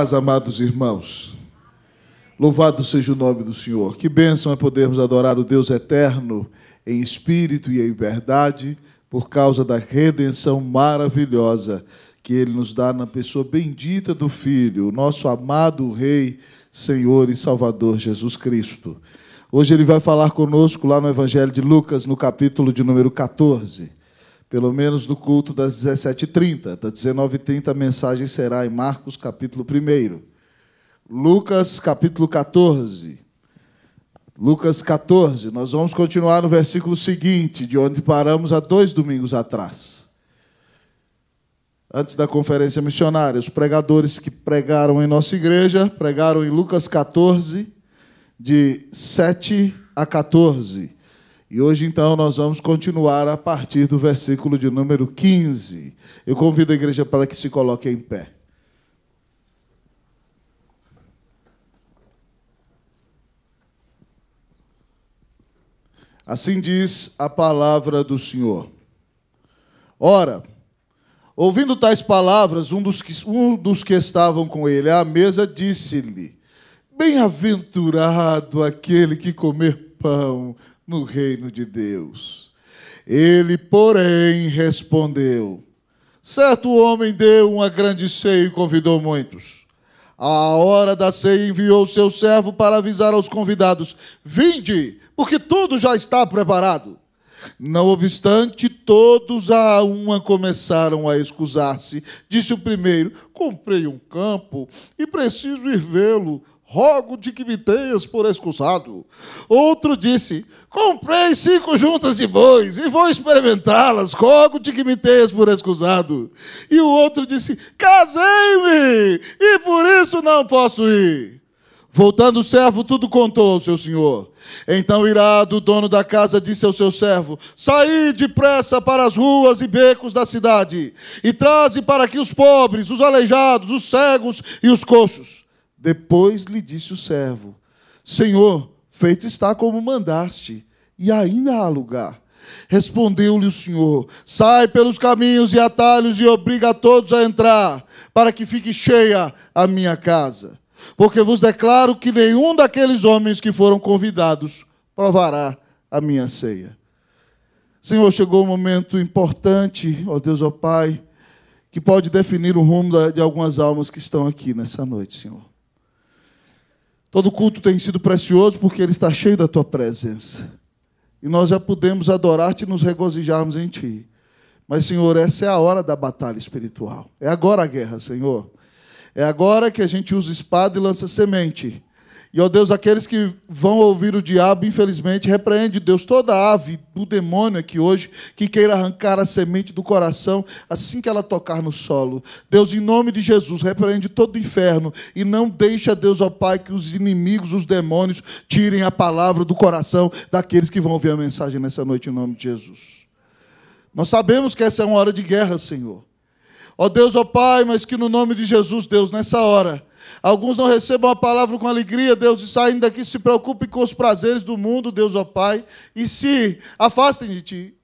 Paz, amados irmãos. Louvado seja o nome do Senhor. Que bênção é podermos adorar o Deus eterno em espírito e em verdade, por causa da redenção maravilhosa que ele nos dá na pessoa bendita do Filho, o nosso amado Rei, Senhor e Salvador Jesus Cristo. Hoje ele vai falar conosco lá no Evangelho de Lucas, no capítulo de número 14 pelo menos do culto das 17h30. Das 19h30 a mensagem será em Marcos, capítulo 1. Lucas, capítulo 14. Lucas 14, nós vamos continuar no versículo seguinte, de onde paramos há dois domingos atrás. Antes da conferência missionária, os pregadores que pregaram em nossa igreja pregaram em Lucas 14, de 7 a 14. E hoje, então, nós vamos continuar a partir do versículo de número 15. Eu convido a igreja para que se coloque em pé. Assim diz a palavra do Senhor. Ora, ouvindo tais palavras, um dos que, um dos que estavam com ele à mesa disse-lhe: Bem-aventurado aquele que comer pão no reino de Deus. Ele, porém, respondeu: Certo homem deu uma grande ceia e convidou muitos. À hora da ceia, enviou seu servo para avisar aos convidados: Vinde, porque tudo já está preparado. Não obstante, todos a uma começaram a excusar-se. Disse o primeiro: Comprei um campo e preciso ir vê-lo. Rogo de que me tenhas por excusado. Outro disse: Comprei cinco juntas de bois e vou experimentá-las. Rogo-te que me tenhas por escusado. E o outro disse: Casei-me e por isso não posso ir. Voltando o servo, tudo contou ao seu senhor. Então, irado, o dono da casa disse ao seu servo: Saí depressa para as ruas e becos da cidade, e traze para aqui os pobres, os aleijados, os cegos e os coxos. Depois lhe disse o servo: Senhor, Feito está como mandaste, e ainda há lugar. Respondeu-lhe o Senhor: Sai pelos caminhos e atalhos e obriga a todos a entrar, para que fique cheia a minha casa. Porque vos declaro que nenhum daqueles homens que foram convidados provará a minha ceia. Senhor, chegou um momento importante, ó Deus, ó Pai, que pode definir o rumo de algumas almas que estão aqui nessa noite, Senhor. Todo culto tem sido precioso porque ele está cheio da tua presença. E nós já podemos adorar-te e nos regozijarmos em ti. Mas, Senhor, essa é a hora da batalha espiritual. É agora a guerra, Senhor. É agora que a gente usa espada e lança semente. E, ó Deus, aqueles que vão ouvir o diabo, infelizmente, repreende, Deus, toda a ave do demônio aqui hoje, que queira arrancar a semente do coração assim que ela tocar no solo. Deus, em nome de Jesus, repreende todo o inferno e não deixa, Deus, ó Pai, que os inimigos, os demônios, tirem a palavra do coração daqueles que vão ouvir a mensagem nessa noite, em nome de Jesus. Nós sabemos que essa é uma hora de guerra, Senhor. Ó Deus, ó Pai, mas que no nome de Jesus, Deus, nessa hora Alguns não recebam a palavra com alegria, Deus, e saem daqui, se preocupem com os prazeres do mundo, Deus, ó Pai, e se afastem de Ti.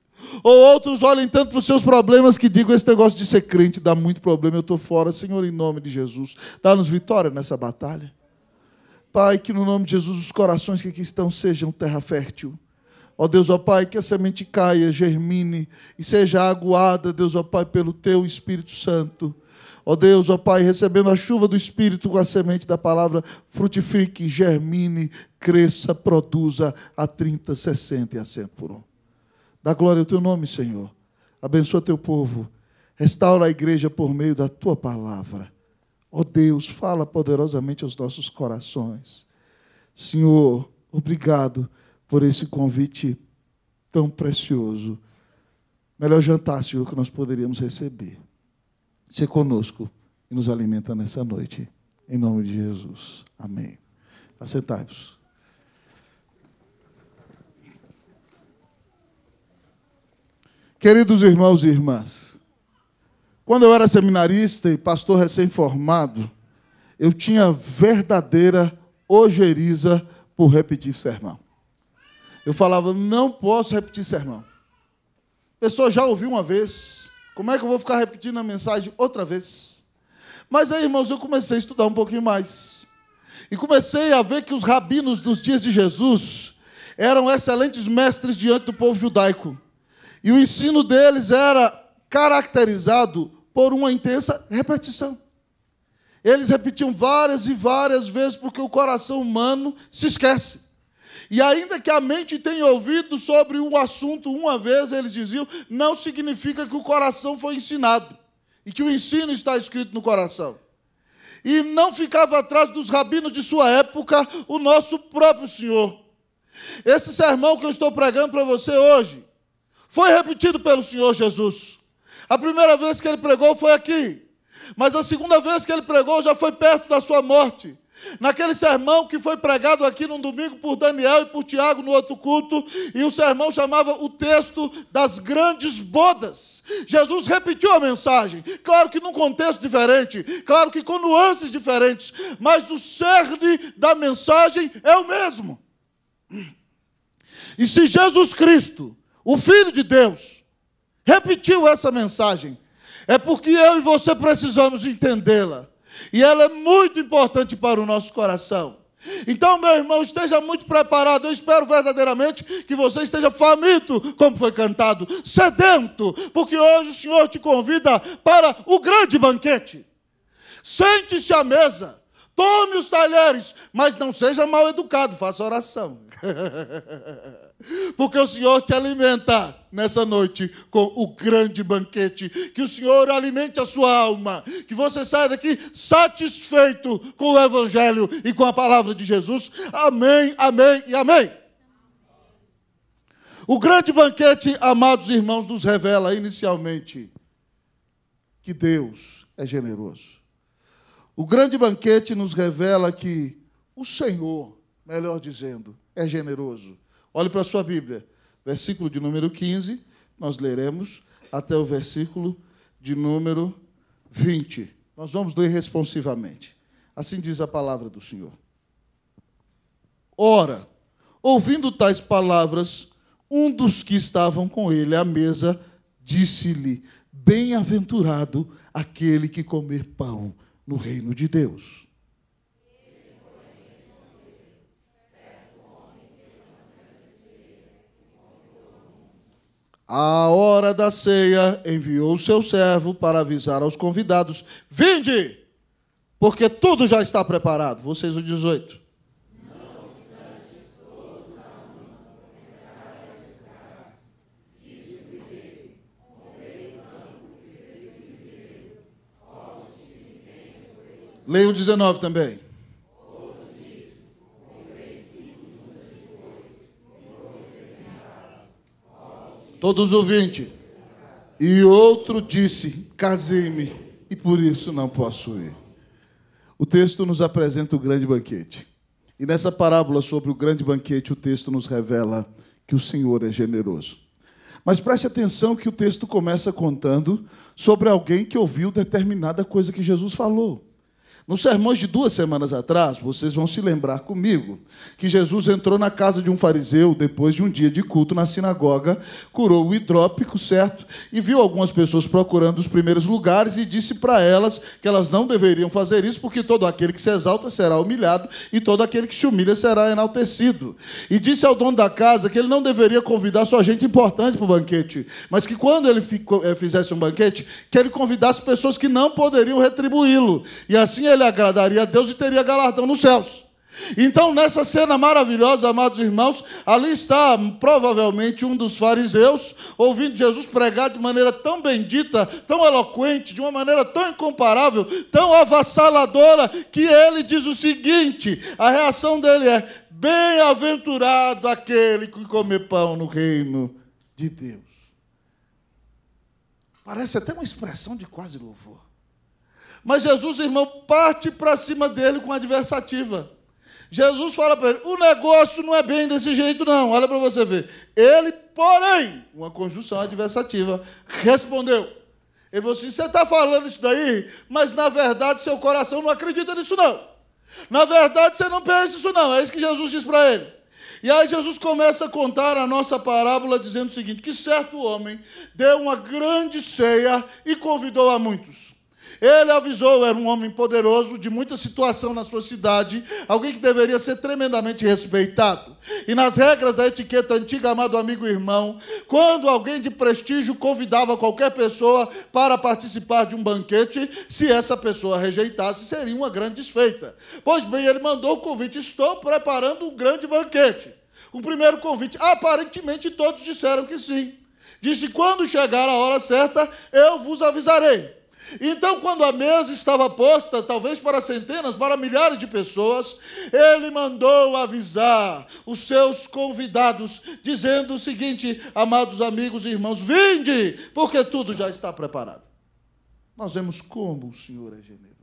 Ou outros olhem tanto para os seus problemas que digam: esse negócio de ser crente dá muito problema, eu estou fora. Senhor, em nome de Jesus, dá-nos vitória nessa batalha. Pai, que no nome de Jesus os corações que aqui estão sejam terra fértil. Ó Deus, ó Pai, que a semente caia, germine e seja aguada, Deus, ó Pai, pelo Teu Espírito Santo Ó oh Deus, ó oh Pai, recebendo a chuva do Espírito com a semente da palavra, frutifique, germine, cresça, produza a 30, 60 e a 100 por um. Dá glória ao teu nome, Senhor. Abençoa teu povo. Restaura a igreja por meio da tua palavra. Ó oh Deus, fala poderosamente aos nossos corações. Senhor, obrigado por esse convite tão precioso. Melhor jantar, Senhor, que nós poderíamos receber ser conosco e nos alimenta nessa noite. Em nome de Jesus. Amém. Assentai-vos. Queridos irmãos e irmãs, quando eu era seminarista e pastor recém-formado, eu tinha verdadeira ojeriza por repetir sermão. Eu falava, não posso repetir sermão. A pessoa já ouviu uma vez, como é que eu vou ficar repetindo a mensagem outra vez? Mas aí, irmãos, eu comecei a estudar um pouquinho mais. E comecei a ver que os rabinos dos dias de Jesus eram excelentes mestres diante do povo judaico. E o ensino deles era caracterizado por uma intensa repetição. Eles repetiam várias e várias vezes porque o coração humano se esquece. E ainda que a mente tenha ouvido sobre um assunto uma vez, eles diziam, não significa que o coração foi ensinado e que o ensino está escrito no coração. E não ficava atrás dos rabinos de sua época o nosso próprio Senhor. Esse sermão que eu estou pregando para você hoje foi repetido pelo Senhor Jesus. A primeira vez que ele pregou foi aqui, mas a segunda vez que ele pregou já foi perto da sua morte. Naquele sermão que foi pregado aqui num domingo por Daniel e por Tiago no outro culto, e o sermão chamava o texto das grandes bodas. Jesus repetiu a mensagem, claro que num contexto diferente, claro que com nuances diferentes, mas o cerne da mensagem é o mesmo. E se Jesus Cristo, o Filho de Deus, repetiu essa mensagem, é porque eu e você precisamos entendê-la e ela é muito importante para o nosso coração. Então, meu irmão, esteja muito preparado. Eu espero verdadeiramente que você esteja faminto, como foi cantado, sedento, porque hoje o Senhor te convida para o grande banquete. Sente-se à mesa, tome os talheres, mas não seja mal educado, faça oração. porque o Senhor te alimenta nessa noite com o grande banquete. Que o Senhor alimente a sua alma, que você saia daqui satisfeito com o Evangelho e com a palavra de Jesus. Amém, amém e amém. O grande banquete, amados irmãos, nos revela inicialmente que Deus é generoso. O grande banquete nos revela que o Senhor, melhor dizendo, é generoso. Olhe para a sua Bíblia versículo de número 15, nós leremos até o versículo de número 20. Nós vamos ler responsivamente. Assim diz a palavra do Senhor. Ora, ouvindo tais palavras, um dos que estavam com ele à mesa disse-lhe: Bem-aventurado aquele que comer pão no reino de Deus. À hora da ceia, enviou o seu servo para avisar aos convidados: Vinde, porque tudo já está preparado. Vocês, o 18. Leia o 19 também. Todos ouvintes. E outro disse: Casei-me e por isso não posso ir. O texto nos apresenta o grande banquete. E nessa parábola sobre o grande banquete, o texto nos revela que o Senhor é generoso. Mas preste atenção que o texto começa contando sobre alguém que ouviu determinada coisa que Jesus falou. Nos sermões de duas semanas atrás, vocês vão se lembrar comigo que Jesus entrou na casa de um fariseu depois de um dia de culto na sinagoga, curou o hidrópico, certo? E viu algumas pessoas procurando os primeiros lugares e disse para elas que elas não deveriam fazer isso, porque todo aquele que se exalta será humilhado e todo aquele que se humilha será enaltecido. E disse ao dono da casa que ele não deveria convidar só gente importante para o banquete, mas que quando ele eh, fizesse um banquete, que ele convidasse pessoas que não poderiam retribuí-lo. E assim ele ele agradaria a Deus e teria galardão nos céus. Então, nessa cena maravilhosa, amados irmãos, ali está hum, provavelmente um dos fariseus ouvindo Jesus pregar de maneira tão bendita, tão eloquente, de uma maneira tão incomparável, tão avassaladora, que ele diz o seguinte: a reação dele é: Bem-aventurado aquele que come pão no reino de Deus. Parece até uma expressão de quase louvor. Mas Jesus, irmão, parte para cima dele com adversativa. Jesus fala para ele: o negócio não é bem desse jeito, não. Olha para você ver. Ele, porém, uma conjunção adversativa, respondeu. Ele falou assim: você está falando isso daí, mas na verdade seu coração não acredita nisso, não. Na verdade você não pensa isso, não. É isso que Jesus diz para ele. E aí Jesus começa a contar a nossa parábola dizendo o seguinte: que certo homem deu uma grande ceia e convidou a muitos. Ele avisou, era um homem poderoso, de muita situação na sua cidade, alguém que deveria ser tremendamente respeitado. E nas regras da etiqueta antiga, amado amigo e irmão, quando alguém de prestígio convidava qualquer pessoa para participar de um banquete, se essa pessoa rejeitasse, seria uma grande desfeita. Pois bem, ele mandou o convite: estou preparando um grande banquete. Um primeiro convite. Aparentemente todos disseram que sim. Disse: quando chegar a hora certa, eu vos avisarei. Então, quando a mesa estava posta, talvez para centenas, para milhares de pessoas, ele mandou avisar os seus convidados, dizendo o seguinte: Amados amigos e irmãos, vinde, porque tudo já está preparado. Nós vemos como o Senhor é generoso.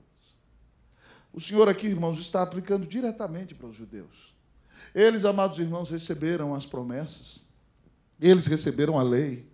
O Senhor aqui, irmãos, está aplicando diretamente para os judeus. Eles, amados irmãos, receberam as promessas, eles receberam a lei,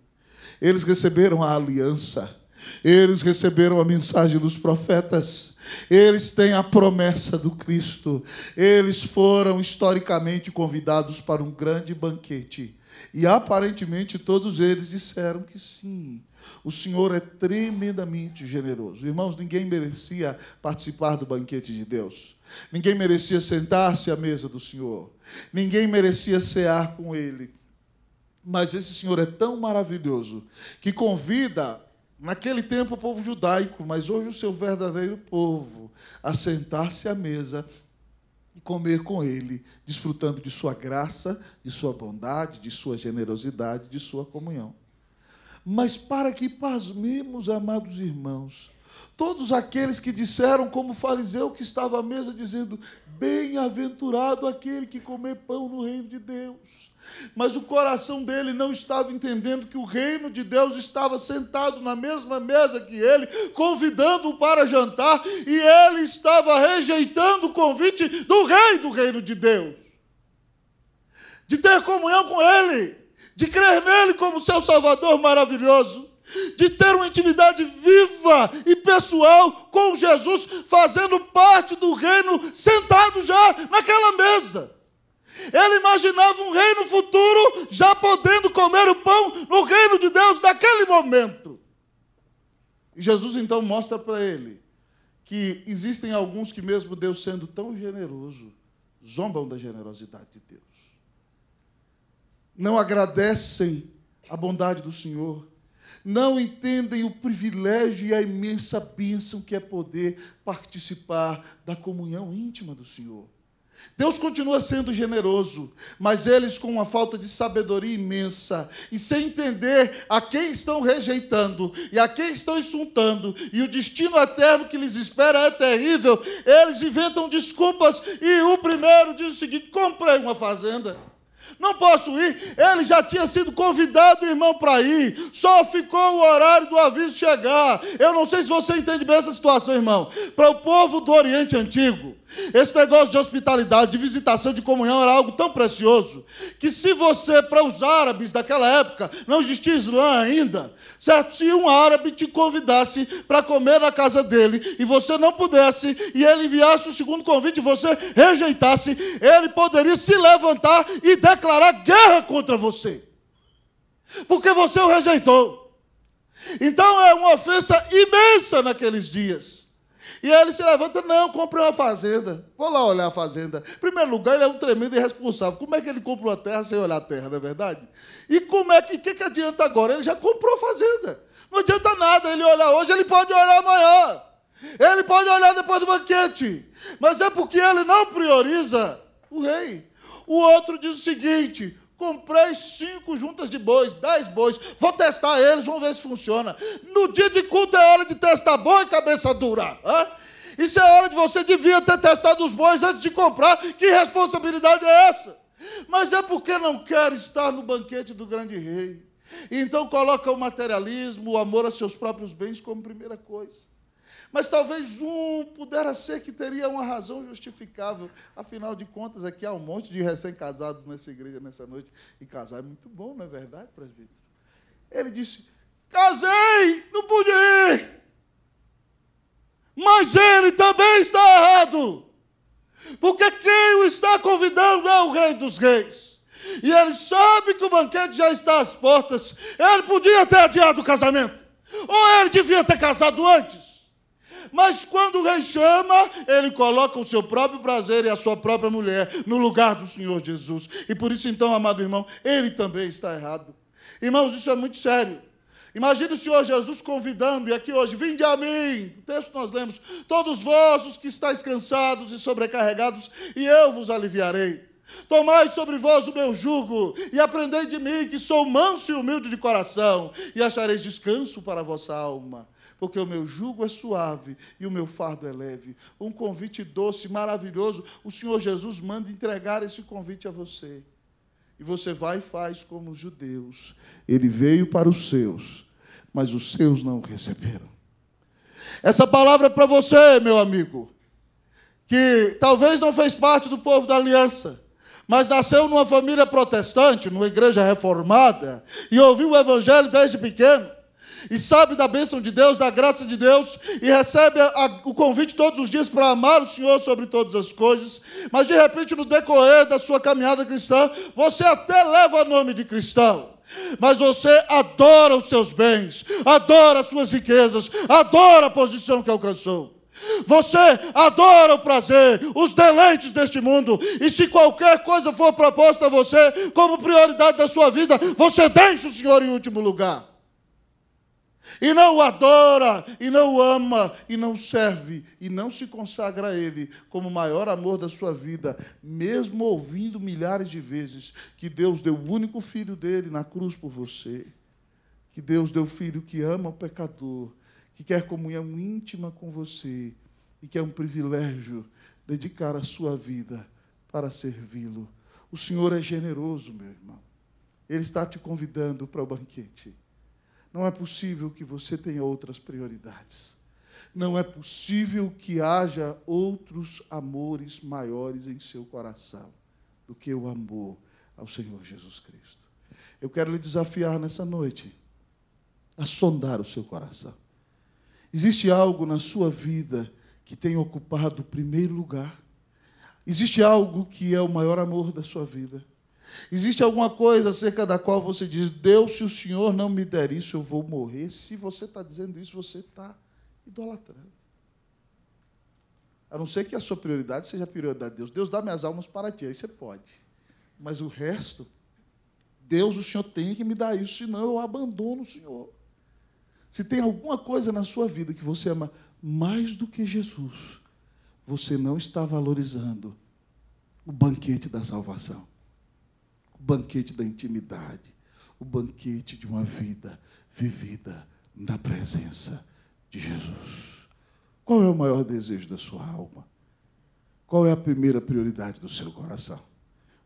eles receberam a aliança eles receberam a mensagem dos profetas. Eles têm a promessa do Cristo. Eles foram historicamente convidados para um grande banquete. E aparentemente todos eles disseram que sim. O Senhor é tremendamente generoso. Irmãos, ninguém merecia participar do banquete de Deus. Ninguém merecia sentar-se à mesa do Senhor. Ninguém merecia cear com Ele. Mas esse Senhor é tão maravilhoso que convida Naquele tempo, o povo judaico, mas hoje o seu verdadeiro povo, a sentar-se à mesa e comer com ele, desfrutando de sua graça, de sua bondade, de sua generosidade, de sua comunhão. Mas para que pasmemos, amados irmãos, Todos aqueles que disseram, como o fariseu que estava à mesa, dizendo: Bem-aventurado aquele que comer pão no reino de Deus. Mas o coração dele não estava entendendo que o reino de Deus estava sentado na mesma mesa que ele, convidando-o para jantar, e ele estava rejeitando o convite do rei do reino de Deus, de ter comunhão com ele, de crer nele como seu salvador maravilhoso de ter uma intimidade viva e pessoal com Jesus, fazendo parte do reino, sentado já naquela mesa. Ele imaginava um reino futuro, já podendo comer o pão no reino de Deus naquele momento. E Jesus então mostra para ele que existem alguns que, mesmo Deus sendo tão generoso, zombam da generosidade de Deus. Não agradecem a bondade do Senhor não entendem o privilégio e a imensa bênção que é poder participar da comunhão íntima do Senhor. Deus continua sendo generoso, mas eles com uma falta de sabedoria imensa e sem entender a quem estão rejeitando e a quem estão insultando e o destino eterno que lhes espera é terrível, eles inventam desculpas e o primeiro diz o seguinte: comprei uma fazenda não posso ir. Ele já tinha sido convidado, irmão, para ir. Só ficou o horário do aviso chegar. Eu não sei se você entende bem essa situação, irmão. Para o povo do Oriente Antigo, esse negócio de hospitalidade, de visitação, de comunhão era algo tão precioso que, se você, para os árabes daquela época, não existia Islã ainda, certo? Se um árabe te convidasse para comer na casa dele e você não pudesse, e ele enviasse o segundo convite e você rejeitasse, ele poderia se levantar e declarar guerra contra você, porque você o rejeitou. Então é uma ofensa imensa naqueles dias. E ele se levanta, não, comprei uma fazenda. Vou lá olhar a fazenda. Em primeiro lugar, ele é um tremendo irresponsável. Como é que ele compra uma terra sem olhar a terra, não é verdade? E como é que, que, que adianta agora? Ele já comprou a fazenda. Não adianta nada ele olhar hoje, ele pode olhar amanhã. Ele pode olhar depois do banquete. Mas é porque ele não prioriza o rei. O outro diz o seguinte: Comprei cinco juntas de bois, dez bois. Vou testar eles, vamos ver se funciona. No dia de culto é hora de testar boi cabeça dura. Hã? Isso é hora de você devia ter testado os bois antes de comprar. Que responsabilidade é essa? Mas é porque não quer estar no banquete do grande rei. Então coloca o materialismo, o amor a seus próprios bens como primeira coisa. Mas talvez um pudera ser que teria uma razão justificável. Afinal de contas, aqui há um monte de recém-casados nessa igreja nessa noite. E casar é muito bom, não é verdade, presbítero? Ele disse: Casei, não pude ir. Mas ele também está errado. Porque quem o está convidando é o Rei dos Reis. E ele sabe que o banquete já está às portas. Ele podia ter adiado o casamento. Ou ele devia ter casado antes. Mas quando o rei chama, ele coloca o seu próprio prazer e a sua própria mulher no lugar do Senhor Jesus. E por isso, então, amado irmão, ele também está errado. Irmãos, isso é muito sério. Imagine o Senhor Jesus convidando, e aqui hoje, vinde a mim, o texto nós lemos, todos vós os que estáis cansados e sobrecarregados, e eu vos aliviarei. Tomai sobre vós o meu jugo, e aprendei de mim, que sou manso e humilde de coração, e achareis descanso para a vossa alma porque o meu jugo é suave e o meu fardo é leve. Um convite doce, maravilhoso. O Senhor Jesus manda entregar esse convite a você. E você vai e faz como os judeus. Ele veio para os seus, mas os seus não o receberam. Essa palavra é para você, meu amigo, que talvez não fez parte do povo da aliança mas nasceu numa família protestante, numa igreja reformada, e ouviu o evangelho desde pequeno e sabe da bênção de Deus, da graça de Deus, e recebe a, a, o convite todos os dias para amar o Senhor sobre todas as coisas, mas de repente, no decorrer da sua caminhada cristã, você até leva o nome de cristão. Mas você adora os seus bens, adora as suas riquezas, adora a posição que alcançou. Você adora o prazer, os deleites deste mundo, e se qualquer coisa for proposta a você como prioridade da sua vida, você deixa o Senhor em último lugar e não o adora, e não o ama, e não serve, e não se consagra a Ele como o maior amor da sua vida, mesmo ouvindo milhares de vezes que Deus deu o único filho dele na cruz por você, que Deus deu o filho que ama o pecador, que quer comunhão íntima com você, e que é um privilégio dedicar a sua vida para servi-lo. O Senhor é generoso, meu irmão. Ele está te convidando para o banquete. Não é possível que você tenha outras prioridades. Não é possível que haja outros amores maiores em seu coração do que o amor ao Senhor Jesus Cristo. Eu quero lhe desafiar nessa noite a sondar o seu coração. Existe algo na sua vida que tem ocupado o primeiro lugar? Existe algo que é o maior amor da sua vida? Existe alguma coisa acerca da qual você diz, Deus, se o Senhor não me der isso, eu vou morrer. Se você está dizendo isso, você está idolatrando. A não ser que a sua prioridade seja a prioridade de Deus. Deus dá minhas almas para ti, aí você pode. Mas o resto, Deus, o Senhor tem que me dar isso, senão eu abandono o Senhor. Se tem alguma coisa na sua vida que você ama mais do que Jesus, você não está valorizando o banquete da salvação o banquete da intimidade, o banquete de uma vida vivida na presença de Jesus. Qual é o maior desejo da sua alma? Qual é a primeira prioridade do seu coração?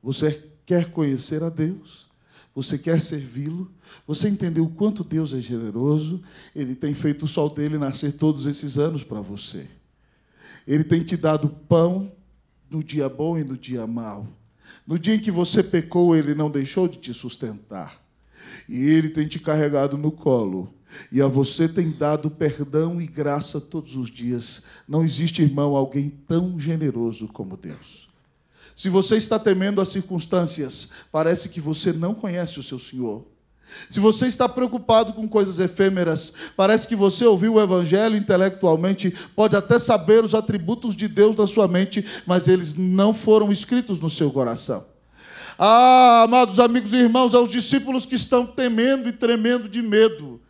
Você quer conhecer a Deus? Você quer servi-lo? Você entendeu o quanto Deus é generoso? Ele tem feito o sol dele nascer todos esses anos para você. Ele tem te dado pão no dia bom e no dia mau. No dia em que você pecou, ele não deixou de te sustentar. E ele tem te carregado no colo. E a você tem dado perdão e graça todos os dias. Não existe, irmão, alguém tão generoso como Deus. Se você está temendo as circunstâncias, parece que você não conhece o seu Senhor. Se você está preocupado com coisas efêmeras, parece que você ouviu o Evangelho intelectualmente, pode até saber os atributos de Deus na sua mente, mas eles não foram escritos no seu coração. Ah, amados amigos e irmãos, aos é discípulos que estão temendo e tremendo de medo,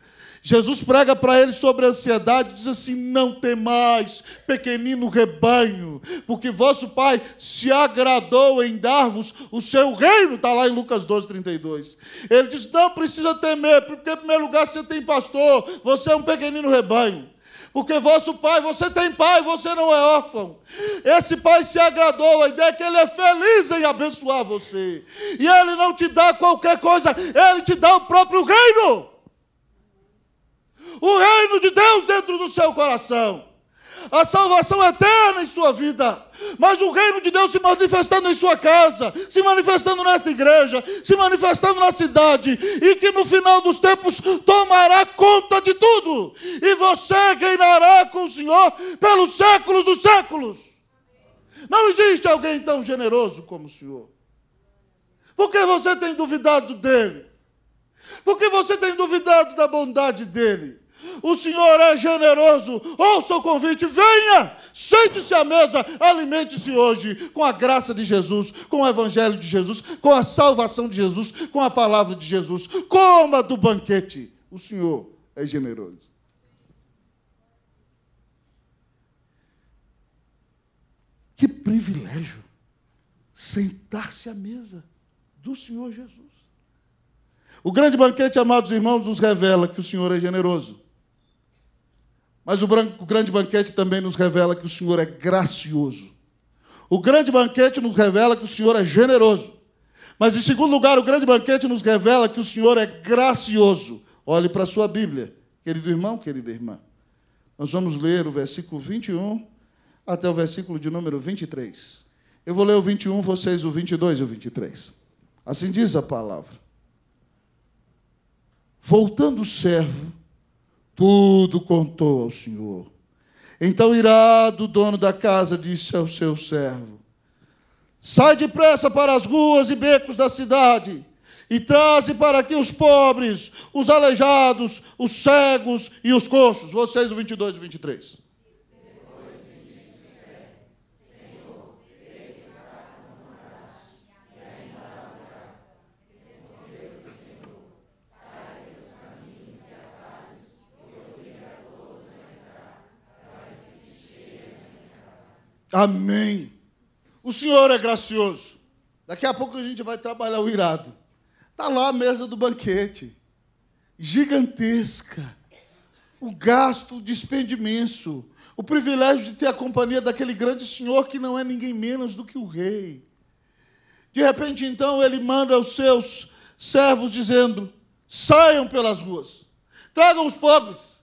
Jesus prega para ele sobre a ansiedade, diz assim: Não temais, pequenino rebanho, porque vosso Pai se agradou em dar-vos o seu reino. Está lá em Lucas 12, 32. Ele diz: Não precisa temer, porque em primeiro lugar você tem pastor, você é um pequenino rebanho. Porque vosso pai, você tem pai, você não é órfão. Esse pai se agradou, a ideia é que ele é feliz em abençoar você. E ele não te dá qualquer coisa, ele te dá o próprio reino o reino de Deus dentro do seu coração, a salvação é eterna em sua vida, mas o reino de Deus se manifestando em sua casa, se manifestando nesta igreja, se manifestando na cidade, e que no final dos tempos tomará conta de tudo, e você reinará com o Senhor pelos séculos dos séculos. Não existe alguém tão generoso como o Senhor. Por que você tem duvidado dele? Porque você tem duvidado da bondade dele? O Senhor é generoso, ouça o convite, venha, sente-se à mesa, alimente-se hoje com a graça de Jesus, com o Evangelho de Jesus, com a salvação de Jesus, com a palavra de Jesus. Coma do banquete. O Senhor é generoso. Que privilégio sentar-se à mesa do Senhor Jesus. O grande banquete, amados irmãos, nos revela que o Senhor é generoso. Mas o, branco, o grande banquete também nos revela que o Senhor é gracioso. O grande banquete nos revela que o Senhor é generoso. Mas, em segundo lugar, o grande banquete nos revela que o Senhor é gracioso. Olhe para a sua Bíblia, querido irmão, querida irmã. Nós vamos ler o versículo 21 até o versículo de número 23. Eu vou ler o 21, vocês o 22 e o 23. Assim diz a palavra. Voltando o servo, tudo contou ao senhor. Então, irado, o dono da casa disse ao seu servo: Sai depressa para as ruas e becos da cidade e traze para aqui os pobres, os aleijados, os cegos e os coxos. Vocês, o 22 e 23. Amém. O Senhor é gracioso. Daqui a pouco a gente vai trabalhar o irado. Está lá a mesa do banquete. Gigantesca. O gasto, o despende imenso. O privilégio de ter a companhia daquele grande senhor que não é ninguém menos do que o rei. De repente, então, ele manda os seus servos dizendo: saiam pelas ruas, tragam os pobres,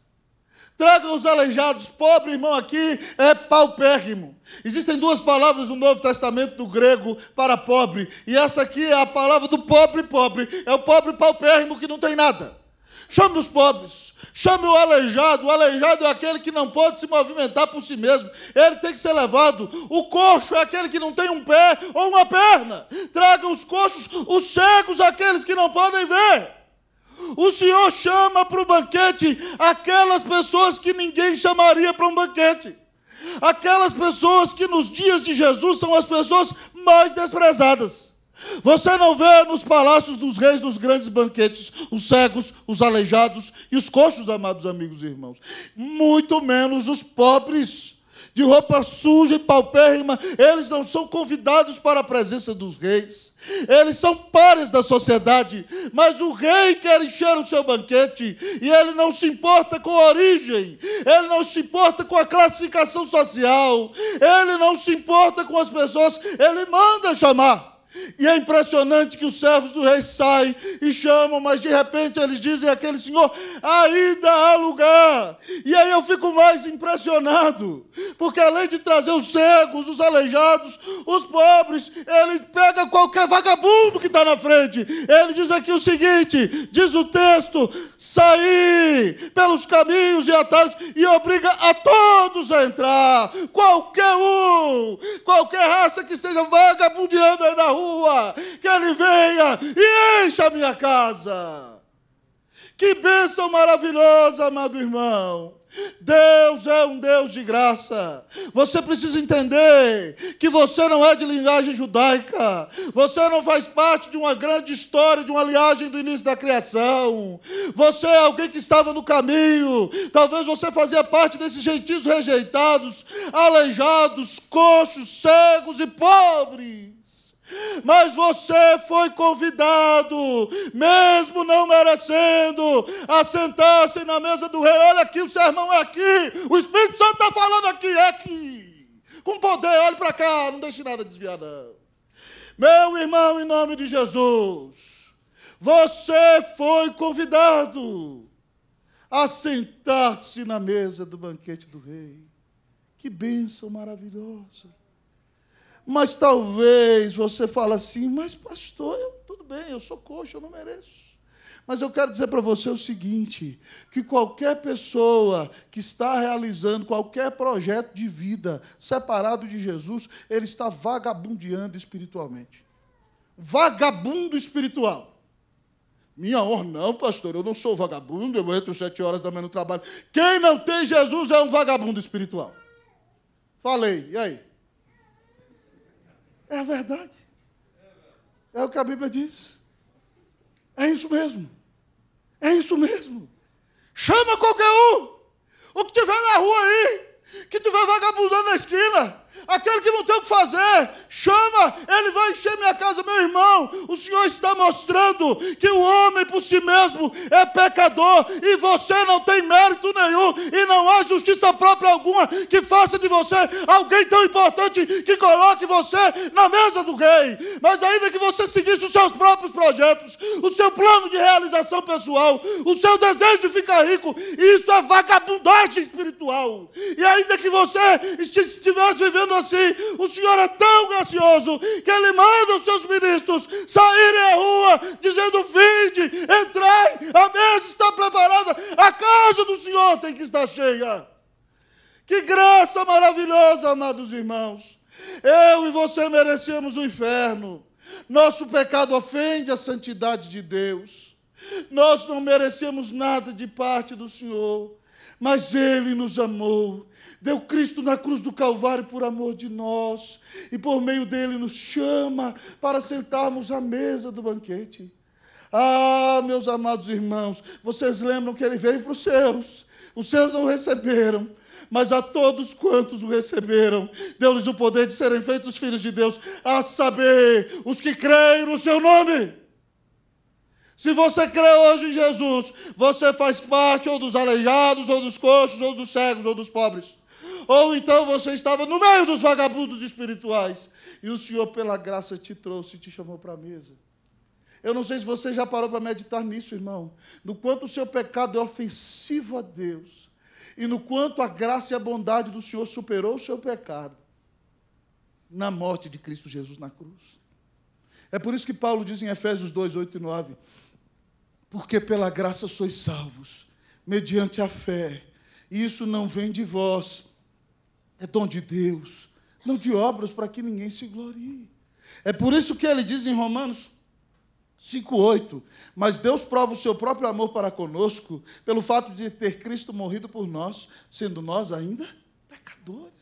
Tragam os aleijados. Pobre irmão aqui é paupérrimo. Existem duas palavras no Novo Testamento do grego para pobre. E essa aqui é a palavra do pobre pobre. É o pobre paupérrimo que não tem nada. Chame os pobres. Chame o aleijado. O aleijado é aquele que não pode se movimentar por si mesmo. Ele tem que ser levado. O coxo é aquele que não tem um pé ou uma perna. Traga os coxos, os cegos, aqueles que não podem ver. O Senhor chama para o banquete aquelas pessoas que ninguém chamaria para um banquete. Aquelas pessoas que nos dias de Jesus são as pessoas mais desprezadas. Você não vê nos palácios dos reis dos grandes banquetes os cegos, os aleijados e os coxos, amados amigos e irmãos. Muito menos os pobres, de roupa suja e paupérrima, eles não são convidados para a presença dos reis. Eles são pares da sociedade, mas o rei quer encher o seu banquete e ele não se importa com a origem, ele não se importa com a classificação social, ele não se importa com as pessoas, ele manda chamar. E é impressionante que os servos do rei saem e chamam, mas de repente eles dizem àquele senhor: ainda há lugar. E aí eu fico mais impressionado, porque além de trazer os cegos, os aleijados, os pobres, ele pega qualquer vagabundo que está na frente. Ele diz aqui o seguinte: diz o texto, saí pelos caminhos e atalhos e obriga a todos a entrar, qualquer um, qualquer raça que esteja vagabundeando aí na rua rua, que ele venha e encha a minha casa. Que bênção maravilhosa, amado irmão. Deus é um Deus de graça. Você precisa entender que você não é de linguagem judaica. Você não faz parte de uma grande história, de uma linhagem do início da criação. Você é alguém que estava no caminho. Talvez você fazia parte desses gentios rejeitados, aleijados, coxos, cegos e pobres mas você foi convidado, mesmo não merecendo, a sentar-se na mesa do rei. Olha aqui, o sermão é aqui, o Espírito Santo está falando aqui, é aqui, com poder, olhe para cá, não deixe nada desviar, não. Meu irmão, em nome de Jesus, você foi convidado a sentar-se na mesa do banquete do rei. Que bênção maravilhosa! Mas talvez você fale assim, mas pastor, eu, tudo bem, eu sou coxa, eu não mereço. Mas eu quero dizer para você o seguinte: que qualquer pessoa que está realizando qualquer projeto de vida separado de Jesus, ele está vagabundeando espiritualmente. Vagabundo espiritual. Minha honra, não, pastor, eu não sou vagabundo, eu entro sete horas da manhã no trabalho. Quem não tem Jesus é um vagabundo espiritual. Falei, e aí? É a verdade. É o que a Bíblia diz. É isso mesmo. É isso mesmo. Chama qualquer um. O que tiver na rua aí, que tiver vagabundando na esquina, Aquele que não tem o que fazer, chama, ele vai encher minha casa, meu irmão. O Senhor está mostrando que o homem por si mesmo é pecador e você não tem mérito nenhum e não há justiça própria alguma que faça de você alguém tão importante que coloque você na mesa do rei. Mas ainda que você seguisse os seus próprios projetos, o seu plano de realização pessoal, o seu desejo de ficar rico, isso é vagabundagem espiritual. E ainda que você estivesse vivendo dizendo assim: o Senhor é tão gracioso que ele manda os seus ministros saírem à rua, dizendo: vinde, entrai, a mesa está preparada, a casa do Senhor tem que estar cheia. Que graça maravilhosa, amados irmãos. Eu e você merecemos o inferno. Nosso pecado ofende a santidade de Deus. Nós não merecemos nada de parte do Senhor mas Ele nos amou, deu Cristo na cruz do Calvário por amor de nós, e por meio dele nos chama para sentarmos à mesa do banquete. Ah, meus amados irmãos, vocês lembram que ele veio para os seus, os seus não receberam, mas a todos quantos o receberam, deu-lhes o poder de serem feitos filhos de Deus, a saber, os que creem no seu nome. Se você crê hoje em Jesus, você faz parte ou dos aleijados, ou dos coxos, ou dos cegos, ou dos pobres. Ou então você estava no meio dos vagabundos espirituais. E o Senhor, pela graça, te trouxe e te chamou para a mesa. Eu não sei se você já parou para meditar nisso, irmão. No quanto o seu pecado é ofensivo a Deus. E no quanto a graça e a bondade do Senhor superou o seu pecado na morte de Cristo Jesus na cruz. É por isso que Paulo diz em Efésios 2, 8 e 9: porque pela graça sois salvos, mediante a fé. E isso não vem de vós, é dom de Deus, não de obras para que ninguém se glorie. É por isso que ele diz em Romanos 5,8: Mas Deus prova o seu próprio amor para conosco, pelo fato de ter Cristo morrido por nós, sendo nós ainda pecadores.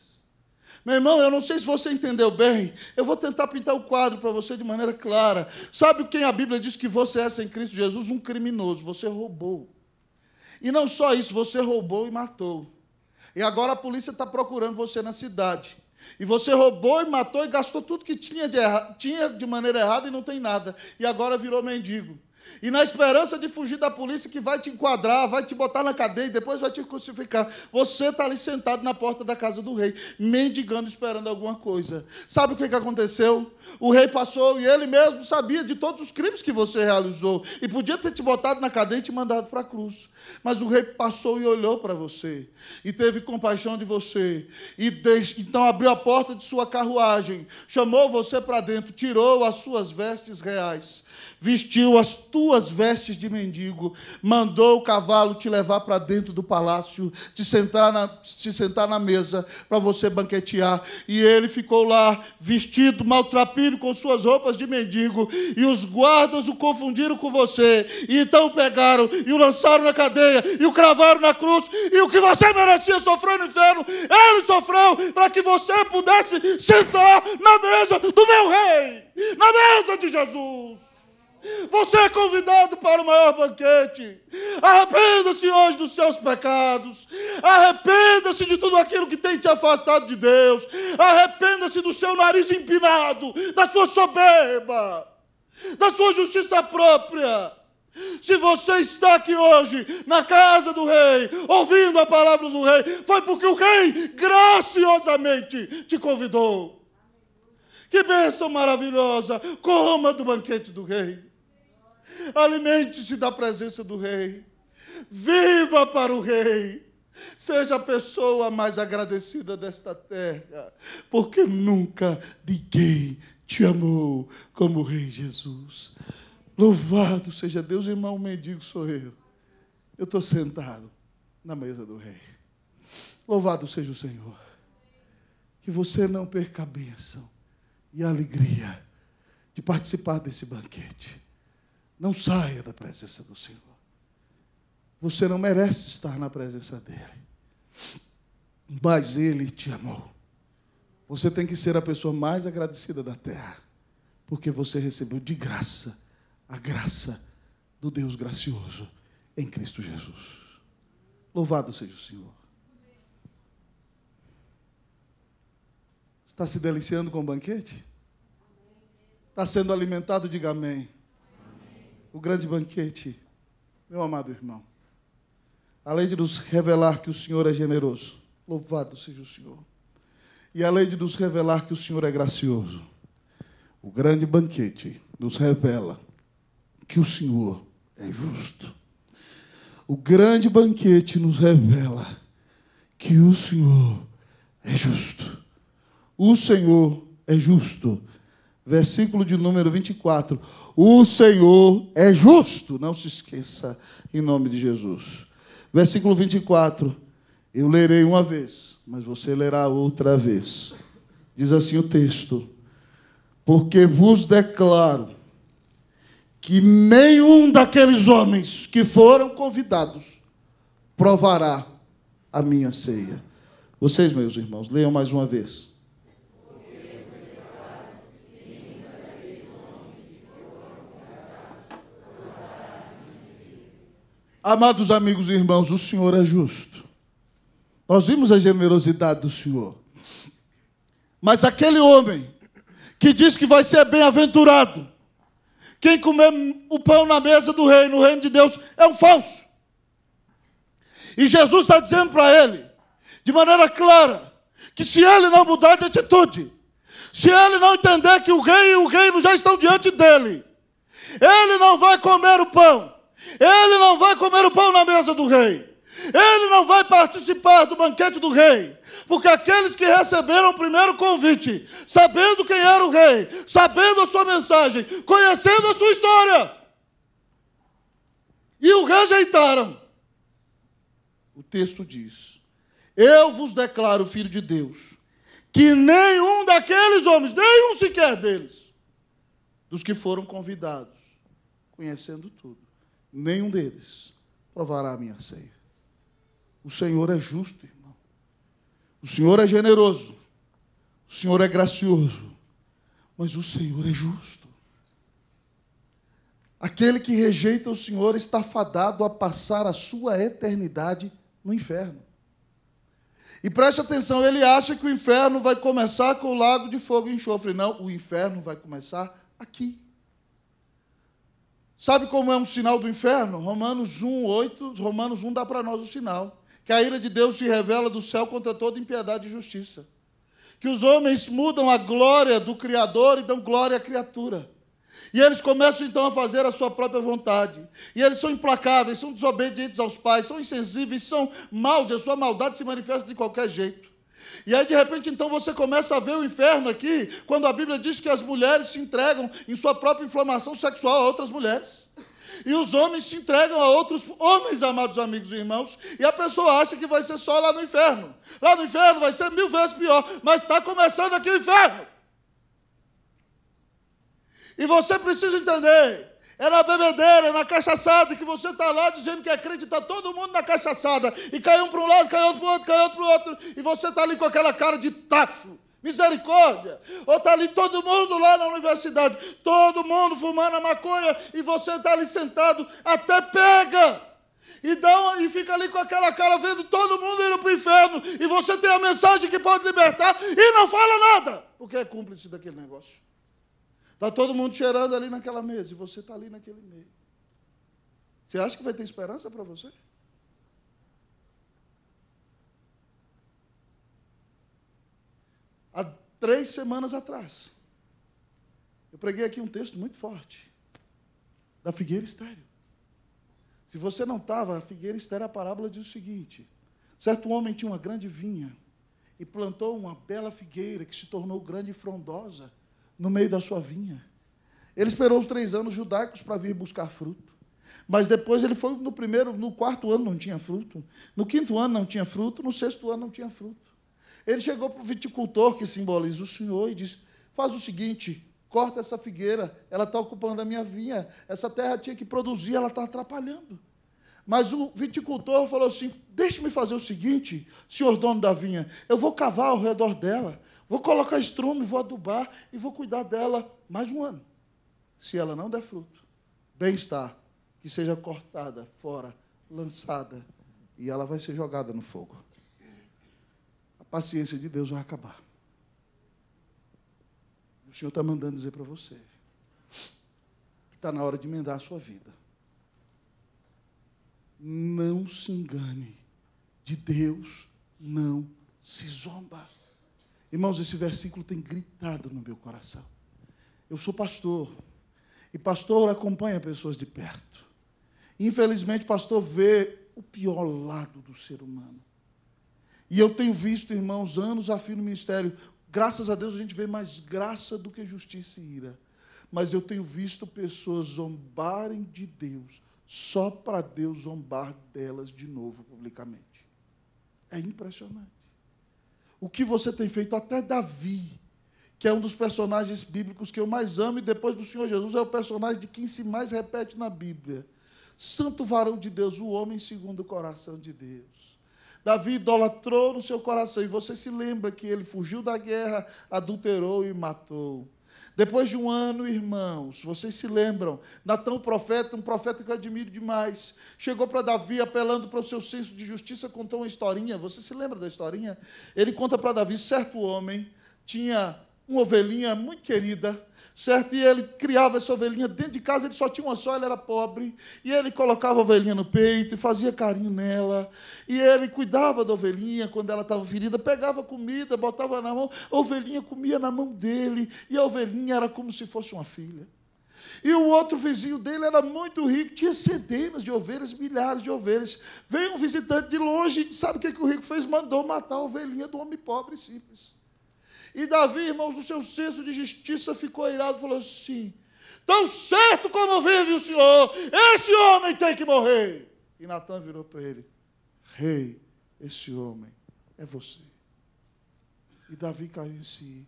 Meu irmão, eu não sei se você entendeu bem. Eu vou tentar pintar o quadro para você de maneira clara. Sabe quem a Bíblia diz que você é sem Cristo Jesus? Um criminoso. Você roubou. E não só isso, você roubou e matou. E agora a polícia está procurando você na cidade. E você roubou e matou e gastou tudo que tinha de, erra... tinha de maneira errada e não tem nada. E agora virou mendigo. E na esperança de fugir da polícia que vai te enquadrar, vai te botar na cadeia e depois vai te crucificar. Você está ali sentado na porta da casa do rei, mendigando, esperando alguma coisa. Sabe o que, que aconteceu? O rei passou e ele mesmo sabia de todos os crimes que você realizou. E podia ter te botado na cadeia e te mandado para a cruz. Mas o rei passou e olhou para você. E teve compaixão de você. E então abriu a porta de sua carruagem, chamou você para dentro, tirou as suas vestes reais vestiu as tuas vestes de mendigo, mandou o cavalo te levar para dentro do palácio, te sentar na, te sentar na mesa para você banquetear. E ele ficou lá, vestido, maltrapilho, com suas roupas de mendigo, e os guardas o confundiram com você, e então o pegaram e o lançaram na cadeia, e o cravaram na cruz, e o que você merecia sofrer no inferno, ele sofreu para que você pudesse sentar na mesa do meu rei, na mesa de Jesus. Você é convidado para o maior banquete. Arrependa-se hoje dos seus pecados. Arrependa-se de tudo aquilo que tem te afastado de Deus. Arrependa-se do seu nariz empinado, da sua soberba, da sua justiça própria. Se você está aqui hoje, na casa do rei, ouvindo a palavra do rei, foi porque o rei graciosamente te convidou. Que bênção maravilhosa! Coma do banquete do rei. Alimente-se da presença do Rei. Viva para o Rei. Seja a pessoa mais agradecida desta terra, porque nunca ninguém te amou como o Rei Jesus. Louvado seja Deus, irmão mendigo sou eu. Eu estou sentado na mesa do Rei. Louvado seja o Senhor. Que você não perca a bênção e a alegria de participar desse banquete. Não saia da presença do Senhor. Você não merece estar na presença dele. Mas ele te amou. Você tem que ser a pessoa mais agradecida da terra, porque você recebeu de graça a graça do Deus gracioso em Cristo Jesus. Louvado seja o Senhor. Está se deliciando com o banquete? Está sendo alimentado? Diga amém o grande banquete, meu amado irmão. Além de nos revelar que o Senhor é generoso, louvado seja o Senhor. E além de nos revelar que o Senhor é gracioso, o grande banquete nos revela que o Senhor é justo. O grande banquete nos revela que o Senhor é justo. O Senhor é justo versículo de número 24. O Senhor é justo, não se esqueça, em nome de Jesus. Versículo 24. Eu lerei uma vez, mas você lerá outra vez. Diz assim o texto: Porque vos declaro que nenhum daqueles homens que foram convidados provará a minha ceia. Vocês, meus irmãos, leiam mais uma vez. Amados amigos e irmãos, o Senhor é justo. Nós vimos a generosidade do Senhor. Mas aquele homem que diz que vai ser bem-aventurado, quem comer o pão na mesa do reino, no reino de Deus, é um falso. E Jesus está dizendo para ele, de maneira clara, que se ele não mudar de atitude, se ele não entender que o rei e o reino já estão diante dele, ele não vai comer o pão ele não vai comer o pão na mesa do rei. Ele não vai participar do banquete do rei, porque aqueles que receberam o primeiro convite, sabendo quem era o rei, sabendo a sua mensagem, conhecendo a sua história, e o rejeitaram. O texto diz: Eu vos declaro, filho de Deus, que nenhum daqueles homens, nenhum sequer deles, dos que foram convidados, conhecendo tudo, nenhum deles provará a minha ceia. O Senhor é justo, irmão. O Senhor é generoso. O Senhor é gracioso. Mas o Senhor é justo. Aquele que rejeita o Senhor está fadado a passar a sua eternidade no inferno. E preste atenção, ele acha que o inferno vai começar com o lago de fogo e enxofre. Não, o inferno vai começar aqui. Sabe como é um sinal do inferno? Romanos 1, 8, Romanos 1 dá para nós o sinal. Que a ira de Deus se revela do céu contra toda impiedade e justiça. Que os homens mudam a glória do Criador e dão glória à criatura. E eles começam então a fazer a sua própria vontade. E eles são implacáveis, são desobedientes aos pais, são insensíveis, são maus, e a sua maldade se manifesta de qualquer jeito. E aí, de repente, então você começa a ver o inferno aqui, quando a Bíblia diz que as mulheres se entregam em sua própria inflamação sexual a outras mulheres. E os homens se entregam a outros homens, amados amigos e irmãos, e a pessoa acha que vai ser só lá no inferno. Lá no inferno vai ser mil vezes pior, mas está começando aqui o inferno. E você precisa entender é na bebedeira, é na cachaçada, que você está lá dizendo que é crente, está todo mundo na cachaçada. E caiu um para um lado, caiu outro para o outro, caiu outro para o outro. E você está ali com aquela cara de tacho. Misericórdia! Ou está ali todo mundo lá na universidade, todo mundo fumando a maconha, e você está ali sentado, até pega! E, dá e fica ali com aquela cara vendo todo mundo indo para o inferno, e você tem a mensagem que pode libertar, e não fala nada, porque é cúmplice daquele negócio. Está todo mundo cheirando ali naquela mesa e você está ali naquele meio. Você acha que vai ter esperança para você? Há três semanas atrás, eu preguei aqui um texto muito forte da figueira estéreo. Se você não estava, a figueira estéreo, a parábola diz o seguinte: certo homem tinha uma grande vinha e plantou uma bela figueira que se tornou grande e frondosa no meio da sua vinha. Ele esperou os três anos judaicos para vir buscar fruto. Mas depois ele foi no primeiro, no quarto ano não tinha fruto, no quinto ano não tinha fruto, no sexto ano não tinha fruto. Ele chegou para o viticultor, que simboliza o Senhor, e disse: Faz o seguinte, corta essa figueira, ela está ocupando a minha vinha, essa terra tinha que produzir, ela está atrapalhando. Mas o viticultor falou assim: Deixe-me fazer o seguinte, senhor dono da vinha, eu vou cavar ao redor dela, Vou colocar estrume, vou adubar e vou cuidar dela mais um ano. Se ela não der fruto, bem-estar, que seja cortada fora, lançada, e ela vai ser jogada no fogo. A paciência de Deus vai acabar. O Senhor está mandando dizer para você que está na hora de emendar a sua vida. Não se engane, de Deus não se zomba. Irmãos, esse versículo tem gritado no meu coração. Eu sou pastor, e pastor acompanha pessoas de perto. Infelizmente, pastor vê o pior lado do ser humano. E eu tenho visto, irmãos, anos a fio no ministério, graças a Deus a gente vê mais graça do que justiça e ira. Mas eu tenho visto pessoas zombarem de Deus só para Deus zombar delas de novo publicamente. É impressionante o que você tem feito, até Davi, que é um dos personagens bíblicos que eu mais amo, e depois do Senhor Jesus é o personagem de quem se mais repete na Bíblia. Santo varão de Deus, o homem segundo o coração de Deus. Davi idolatrou no seu coração, e você se lembra que ele fugiu da guerra, adulterou e matou. Depois de um ano, irmãos, vocês se lembram, Natan, um profeta, um profeta que eu admiro demais, chegou para Davi apelando para o seu senso de justiça, contou uma historinha. Você se lembra da historinha? Ele conta para Davi: certo homem tinha uma ovelhinha muito querida, Certo? E ele criava essa ovelhinha dentro de casa, ele só tinha uma só, ele era pobre. E ele colocava a ovelhinha no peito e fazia carinho nela. E ele cuidava da ovelhinha quando ela estava ferida, pegava comida, botava na mão, a ovelhinha comia na mão dele. E a ovelhinha era como se fosse uma filha. E o outro vizinho dele era muito rico, tinha centenas de ovelhas, milhares de ovelhas. Veio um visitante de longe, sabe o que, que o rico fez? Mandou matar a ovelhinha do homem pobre e simples. E Davi, irmãos, no seu senso de justiça, ficou irado e falou assim: Tão certo como vive o Senhor, esse homem tem que morrer. E Natan virou para ele: Rei, esse homem é você. E Davi caiu em si.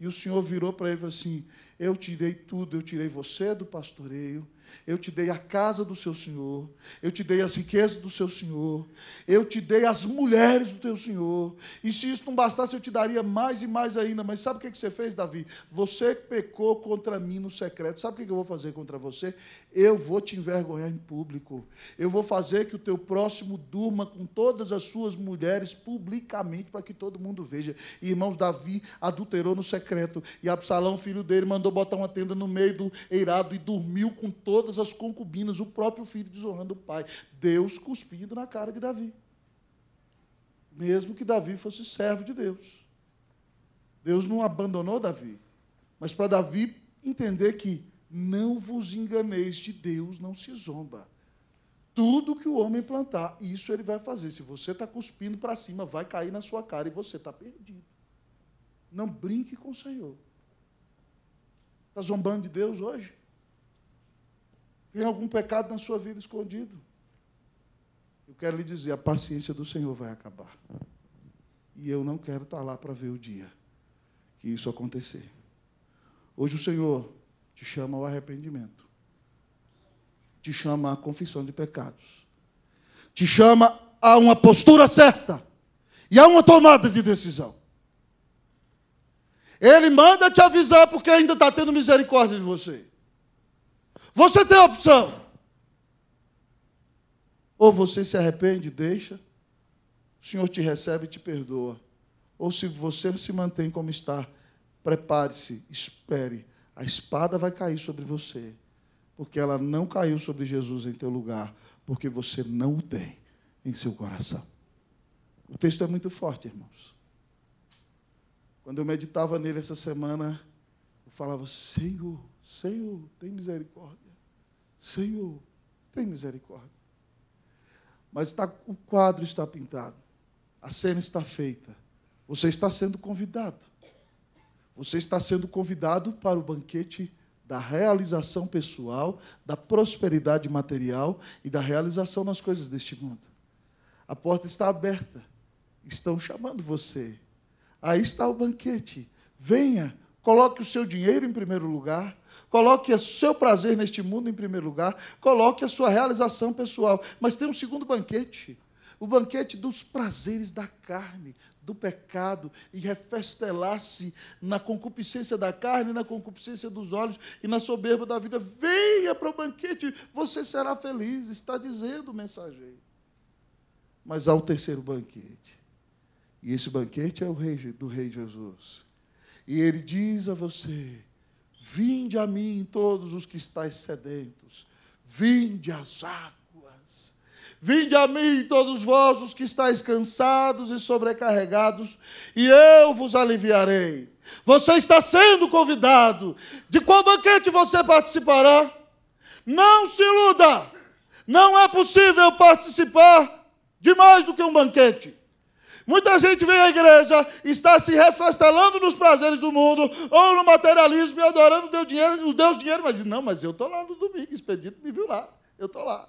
E o Senhor virou para ele assim: Eu tirei tudo, eu tirei você do pastoreio, eu te dei a casa do seu senhor, eu te dei as riquezas do seu senhor, eu te dei as mulheres do teu senhor. E se isso não bastasse, eu te daria mais e mais ainda. Mas sabe o que você fez, Davi? Você pecou contra mim no secreto. Sabe o que eu vou fazer contra você? Eu vou te envergonhar em público. Eu vou fazer que o teu próximo durma com todas as suas mulheres publicamente para que todo mundo veja. E, irmãos, Davi adulterou no secreto. E Absalão, filho dele, mandou botar uma tenda no meio do eirado e dormiu com todo todas as concubinas, o próprio filho desonrando o pai. Deus cuspindo na cara de Davi. Mesmo que Davi fosse servo de Deus. Deus não abandonou Davi. Mas para Davi entender que não vos enganeis, de Deus não se zomba. Tudo que o homem plantar, isso ele vai fazer. Se você está cuspindo para cima, vai cair na sua cara e você está perdido. Não brinque com o Senhor. Está zombando de Deus hoje? Tem algum pecado na sua vida escondido? Eu quero lhe dizer, a paciência do Senhor vai acabar. E eu não quero estar tá lá para ver o dia que isso acontecer. Hoje o Senhor te chama ao arrependimento. Te chama à confissão de pecados. Te chama a uma postura certa e a uma tomada de decisão. Ele manda te avisar porque ainda está tendo misericórdia de você. Você tem a opção. Ou você se arrepende, deixa, o Senhor te recebe e te perdoa. Ou se você se mantém como está, prepare-se, espere. A espada vai cair sobre você, porque ela não caiu sobre Jesus em teu lugar, porque você não o tem em seu coração. O texto é muito forte, irmãos. Quando eu meditava nele essa semana, eu falava: Senhor, Senhor, tem misericórdia. Senhor, tem misericórdia. Mas está, o quadro está pintado, a cena está feita. Você está sendo convidado. Você está sendo convidado para o banquete da realização pessoal, da prosperidade material e da realização nas coisas deste mundo. A porta está aberta. Estão chamando você. Aí está o banquete. Venha, coloque o seu dinheiro em primeiro lugar, Coloque o seu prazer neste mundo em primeiro lugar, coloque a sua realização pessoal. Mas tem um segundo banquete o banquete dos prazeres da carne, do pecado, e refestelar-se na concupiscência da carne, na concupiscência dos olhos e na soberba da vida. Venha para o banquete, você será feliz, está dizendo o mensageiro. Mas há o terceiro banquete. E esse banquete é o rei do rei Jesus. E ele diz a você: Vinde a mim todos os que estáis sedentos, vinde às águas. Vinde a mim todos vós os que estáis cansados e sobrecarregados, e eu vos aliviarei. Você está sendo convidado. De qual banquete você participará? Não se iluda. Não é possível participar de mais do que um banquete. Muita gente vem à igreja, está se refestelando nos prazeres do mundo, ou no materialismo, e adorando o Deus dinheiro, o Deus dinheiro, mas diz, não, mas eu estou lá no domingo, expedito me viu lá, eu estou lá.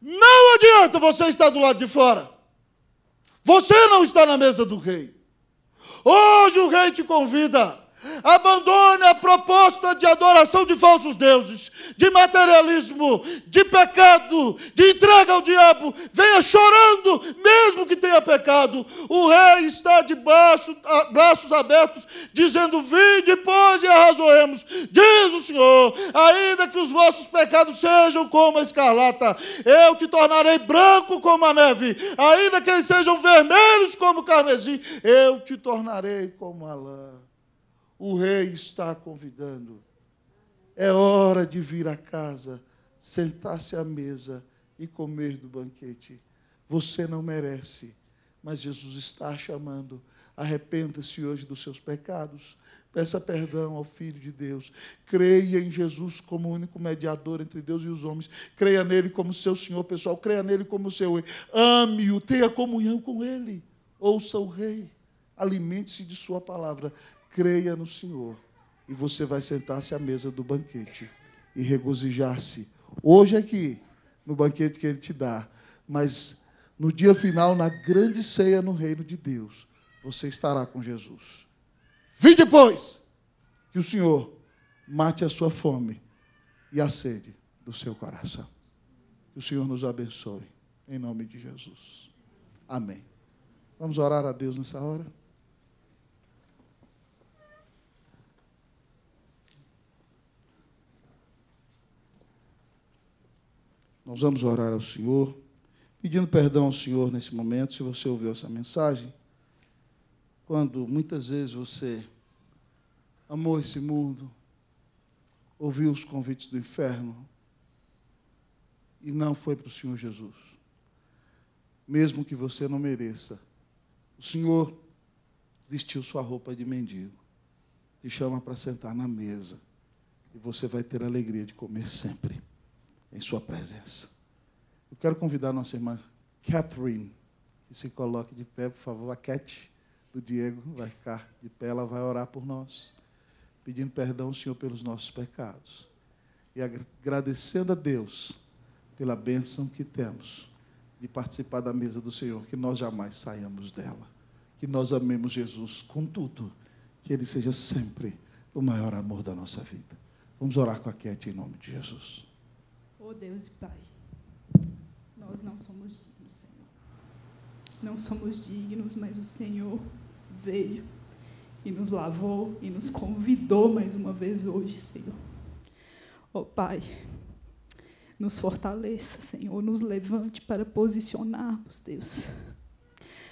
Não adianta você estar do lado de fora. Você não está na mesa do rei. Hoje o rei te convida Abandone a proposta de adoração de falsos deuses, de materialismo, de pecado, de entrega ao diabo. Venha chorando, mesmo que tenha pecado. O rei está de baixo, braços abertos, dizendo: Vinde, pois, e arrazoemos. Diz o Senhor: Ainda que os vossos pecados sejam como a escarlata, eu te tornarei branco como a neve. Ainda que eles sejam vermelhos como o carmesim, eu te tornarei como a lã o rei está convidando. É hora de vir à casa, sentar-se à mesa e comer do banquete. Você não merece, mas Jesus está chamando. Arrependa-se hoje dos seus pecados. Peça perdão ao Filho de Deus. Creia em Jesus como único mediador entre Deus e os homens. Creia nele como seu Senhor pessoal. Creia nele como seu rei. Ame-o. Tenha comunhão com ele. Ouça o rei. Alimente-se de sua palavra creia no Senhor e você vai sentar-se à mesa do banquete e regozijar-se. Hoje aqui, é no banquete que Ele te dá, mas no dia final, na grande ceia no reino de Deus, você estará com Jesus. Vinde, pois, que o Senhor mate a sua fome e a sede do seu coração. Que o Senhor nos abençoe, em nome de Jesus. Amém. Vamos orar a Deus nessa hora? Nós vamos orar ao Senhor, pedindo perdão ao Senhor nesse momento, se você ouviu essa mensagem, quando muitas vezes você amou esse mundo, ouviu os convites do inferno e não foi para o Senhor Jesus. Mesmo que você não mereça, o Senhor vestiu sua roupa de mendigo, te chama para sentar na mesa e você vai ter a alegria de comer sempre em sua presença. Eu quero convidar nossa irmã Catherine que se coloque de pé, por favor. A Cat do Diego vai ficar de pé, ela vai orar por nós, pedindo perdão, Senhor, pelos nossos pecados e agradecendo a Deus pela bênção que temos de participar da mesa do Senhor, que nós jamais saiamos dela. Que nós amemos Jesus com tudo, que Ele seja sempre o maior amor da nossa vida. Vamos orar com a Cat em nome de Jesus. Oh Deus e Pai, nós não somos dignos, Senhor. Não somos dignos, mas o Senhor veio e nos lavou e nos convidou mais uma vez hoje, Senhor. Oh Pai, nos fortaleça, Senhor, nos levante para posicionarmos, Deus,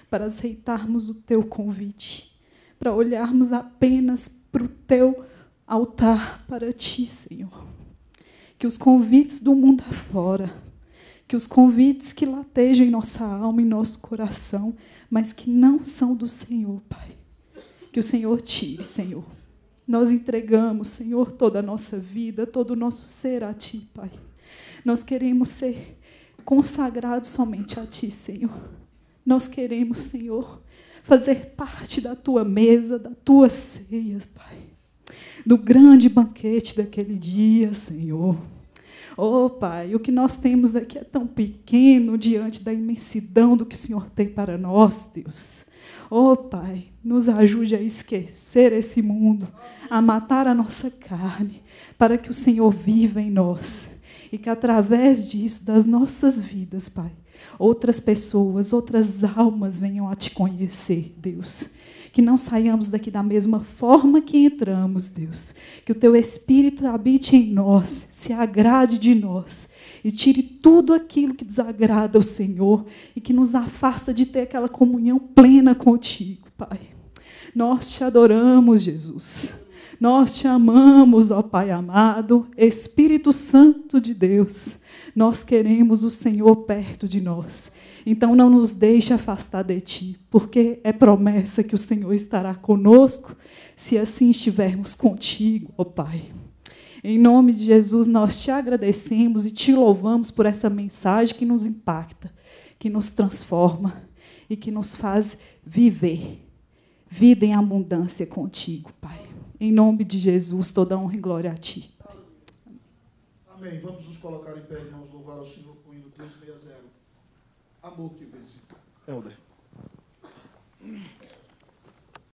para aceitarmos o teu convite, para olharmos apenas para o teu altar, para ti, Senhor que os convites do mundo afora, que os convites que latejam em nossa alma, em nosso coração, mas que não são do Senhor, Pai. Que o Senhor tire, Senhor. Nós entregamos, Senhor, toda a nossa vida, todo o nosso ser a Ti, Pai. Nós queremos ser consagrados somente a Ti, Senhor. Nós queremos, Senhor, fazer parte da Tua mesa, da Tua ceia, Pai do grande banquete daquele dia, Senhor. Oh, Pai, o que nós temos aqui é tão pequeno diante da imensidão do que o Senhor tem para nós, Deus. Oh, Pai, nos ajude a esquecer esse mundo, a matar a nossa carne, para que o Senhor viva em nós e que através disso, das nossas vidas, Pai, outras pessoas, outras almas venham a te conhecer, Deus que não saiamos daqui da mesma forma que entramos, Deus. Que o teu espírito habite em nós, se agrade de nós e tire tudo aquilo que desagrada ao Senhor e que nos afasta de ter aquela comunhão plena contigo, Pai. Nós te adoramos, Jesus. Nós te amamos, ó Pai amado, Espírito Santo de Deus. Nós queremos o Senhor perto de nós. Então não nos deixe afastar de ti, porque é promessa que o Senhor estará conosco se assim estivermos contigo, ó Pai. Em nome de Jesus, nós te agradecemos e te louvamos por essa mensagem que nos impacta, que nos transforma e que nos faz viver vida em abundância contigo, Pai. Em nome de Jesus, toda honra e glória a ti. Amém. Vamos nos colocar em pé, irmãos, louvar ao Senhor com o hino 260 amor que vence. Helder.